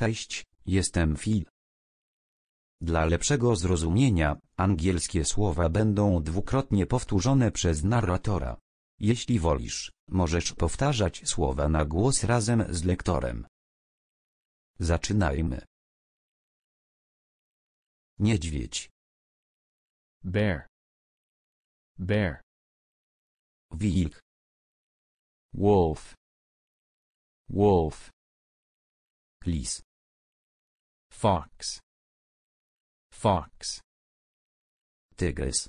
Cześć, jestem Phil. Dla lepszego zrozumienia, angielskie słowa będą dwukrotnie powtórzone przez narratora. Jeśli wolisz, możesz powtarzać słowa na głos razem z lektorem. Zaczynajmy. Niedźwiedź. Bear. Bear. Wilk. Wolf. Wolf. Lis. fox fox Tigas.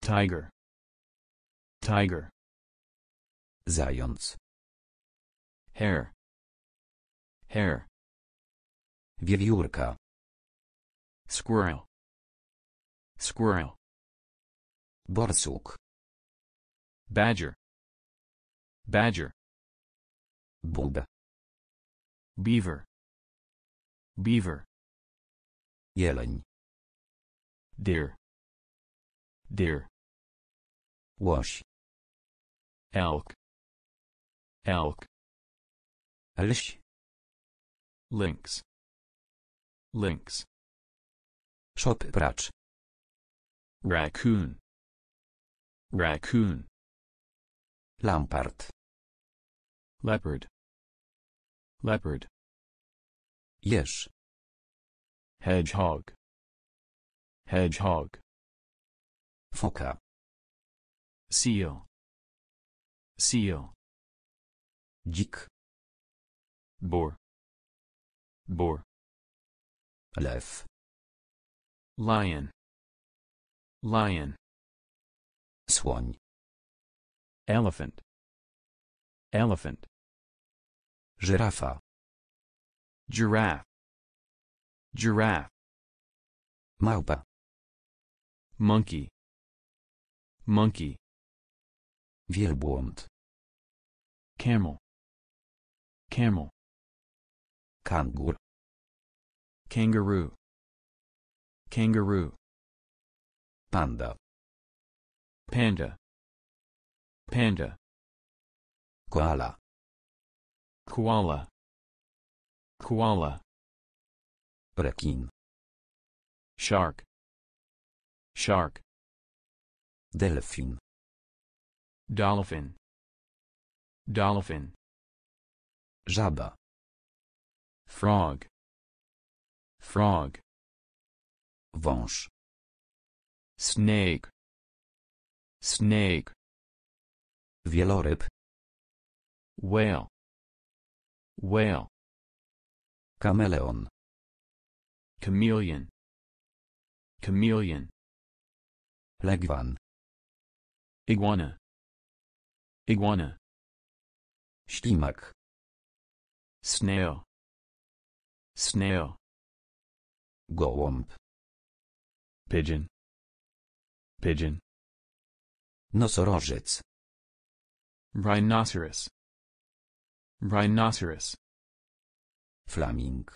tiger tiger zając hare hare wiewiórka squirrel squirrel borsuk badger badger bug beaver Beaver. Jeleń. Deer. Deer. Łoś. Elk. Elk. Lś. Lynx. Lynx. Szopracz. Raccoon. Raccoon. Lampard. Leopard. Leopard. Yes. Hedgehog. Hedgehog. Fokker. Seal. Seal. Dzik. Boar. Boar. Lew. Lion. Lion. Słoń. Elephant. Elephant. Żerafa giraffe giraffe małpa monkey monkey wielbłąd camel camel kangur kangaroo kangaroo panda panda panda koala koala Koala. Rekin. Shark. Shark. Delfin. Dolphin. Dolphin. Żaba. Frog. Frog. Wąż. Snake. Snake. Wieloryb. Whale. Whale. Chameleon. Chameleon. Chameleon. Legvan. Iguana. Iguana. Ślimak. Snail. Snail. Gołąb. Pigeon. Pigeon. Nosorożec. Rhinoceros. Rhinoceros. Flaming.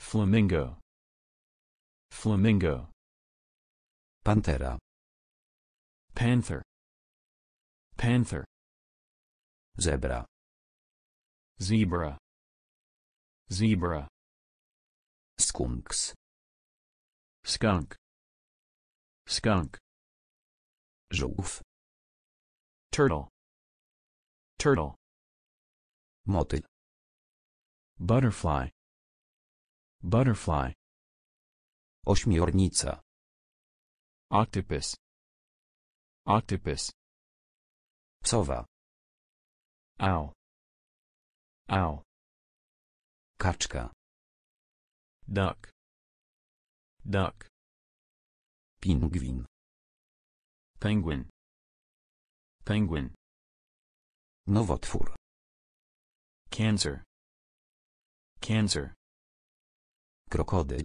Flamingo. Flamingo. Pantera. Panther. Panther. Zebra. Zebra. Zebra. Skunks. Skunk. Skunk. Żółw. Turtle. Turtle. Motyl. Butterfly. Butterfly. Ośmiornica. Octopus. Octopus. Psowa. Owl. Owl. Kaczka. Duck. Duck. Pingwin. Penguin. Penguin. Nowotwór. Cancer. Cancer. Crocodile.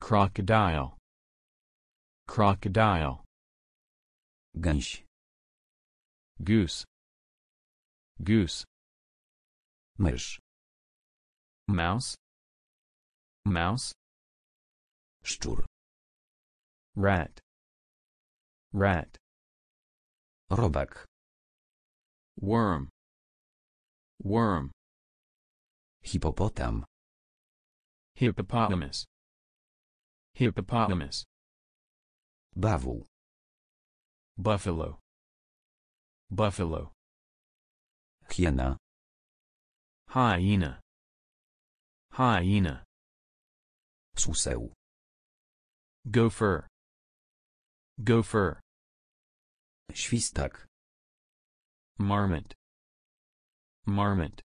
Crocodile. Crocodile. Gęś. Goose. Goose. Mysz. Mouse. Mouse. Szczur. Rat. Rat. Robak. Worm. Worm hippopotam Hippopotamus. Hippopotamus. Bawuł. Buffalo. Buffalo. Hyena. Hyena. Hyena. Suseł. Gopher. Gopher. Świstak. Marmot. Marmot.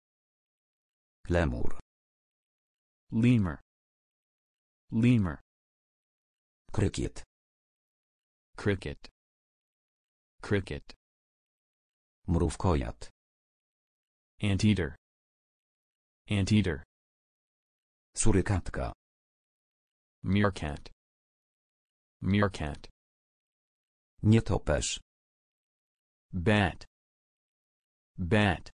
Lemur. Lemur. Lemur. Krykiet. Cricket. Cricket. Mrówkojad. Anteater. Anteater. Surykatka. Meerkat. Meerkat. Nietoperz. Bat. Bat.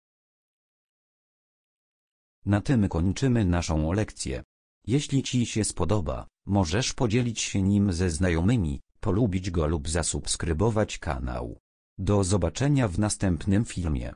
Na tym kończymy naszą lekcję. Jeśli Ci się spodoba, możesz podzielić się nim ze znajomymi, polubić go lub zasubskrybować kanał. Do zobaczenia w następnym filmie.